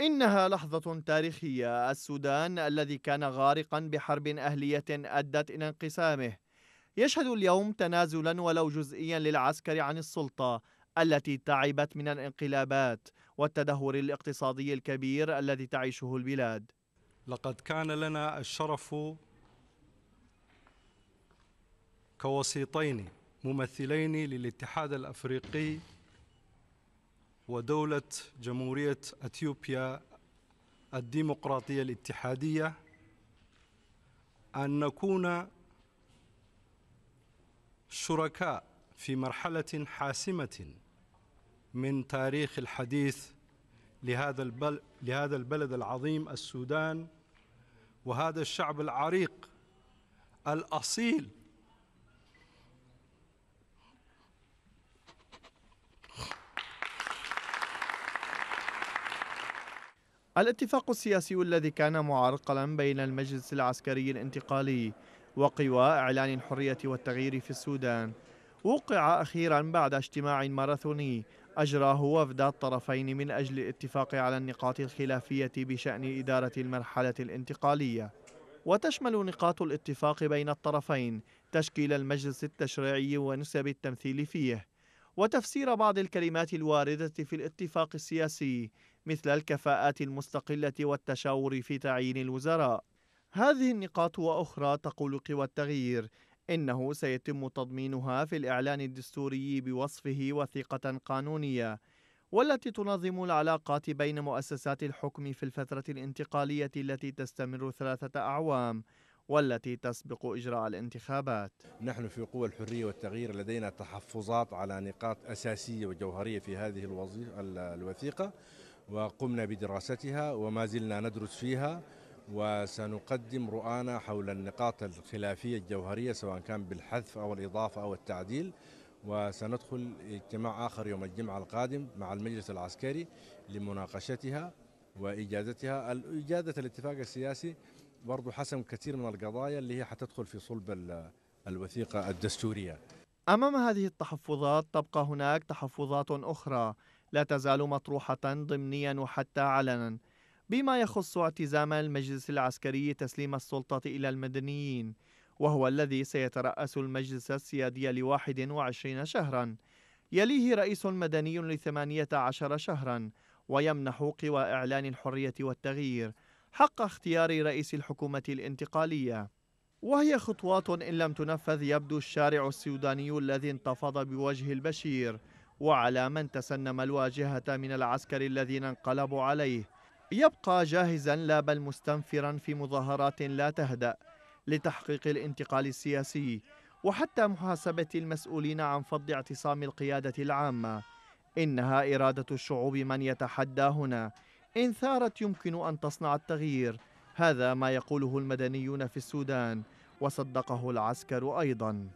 إنها لحظة تاريخية السودان الذي كان غارقا بحرب أهلية أدت إلى انقسامه يشهد اليوم تنازلا ولو جزئيا للعسكر عن السلطة التي تعبت من الانقلابات والتدهور الاقتصادي الكبير الذي تعيشه البلاد لقد كان لنا الشرف كوسيطين ممثلين للاتحاد الأفريقي ودولة جمهورية أثيوبيا الديمقراطية الاتحادية أن نكون شركاء في مرحلة حاسمة من تاريخ الحديث لهذا البل لهذا البلد العظيم السودان وهذا الشعب العريق الأصيل الاتفاق السياسي الذي كان معرقلا بين المجلس العسكري الانتقالي وقوى إعلان الحرية والتغيير في السودان وقع أخيرا بعد اجتماع ماراثوني أجراه وفد الطرفين من أجل الاتفاق على النقاط الخلافية بشأن إدارة المرحلة الانتقالية وتشمل نقاط الاتفاق بين الطرفين تشكيل المجلس التشريعي ونسب التمثيل فيه وتفسير بعض الكلمات الواردة في الاتفاق السياسي مثل الكفاءات المستقلة والتشاور في تعيين الوزراء. هذه النقاط وأخرى تقول قوى التغيير إنه سيتم تضمينها في الإعلان الدستوري بوصفه وثيقة قانونية والتي تنظم العلاقات بين مؤسسات الحكم في الفترة الانتقالية التي تستمر ثلاثة أعوام والتي تسبق إجراء الانتخابات نحن في قوى الحرية والتغيير لدينا تحفظات على نقاط أساسية وجوهرية في هذه الوظيفة الوثيقة وقمنا بدراستها وما زلنا ندرس فيها وسنقدم رؤانا حول النقاط الخلافية الجوهرية سواء كان بالحذف أو الإضافة أو التعديل وسندخل اجتماع آخر يوم الجمعة القادم مع المجلس العسكري لمناقشتها وإجازتها إجازة الاتفاق السياسي برضو حسم كثير من القضايا اللي هي حتدخل في صلب الوثيقة الدستورية أمام هذه التحفظات تبقى هناك تحفظات أخرى لا تزال مطروحة ضمنيا وحتى علنا بما يخص اعتزام المجلس العسكري تسليم السلطة إلى المدنيين وهو الذي سيترأس المجلس السيادي لواحد وعشرين شهرا يليه رئيس مدني لثمانية عشر شهرا ويمنح قوى إعلان الحرية والتغيير حق اختيار رئيس الحكومة الانتقالية وهي خطوات إن لم تنفذ يبدو الشارع السوداني الذي انتفض بوجه البشير وعلى من تسنم الواجهة من العسكر الذين انقلبوا عليه يبقى جاهزا لا بل مستنفرا في مظاهرات لا تهدأ لتحقيق الانتقال السياسي وحتى محاسبة المسؤولين عن فض اعتصام القيادة العامة إنها إرادة الشعوب من يتحدى هنا إن ثارت يمكن أن تصنع التغيير هذا ما يقوله المدنيون في السودان وصدقه العسكر أيضاً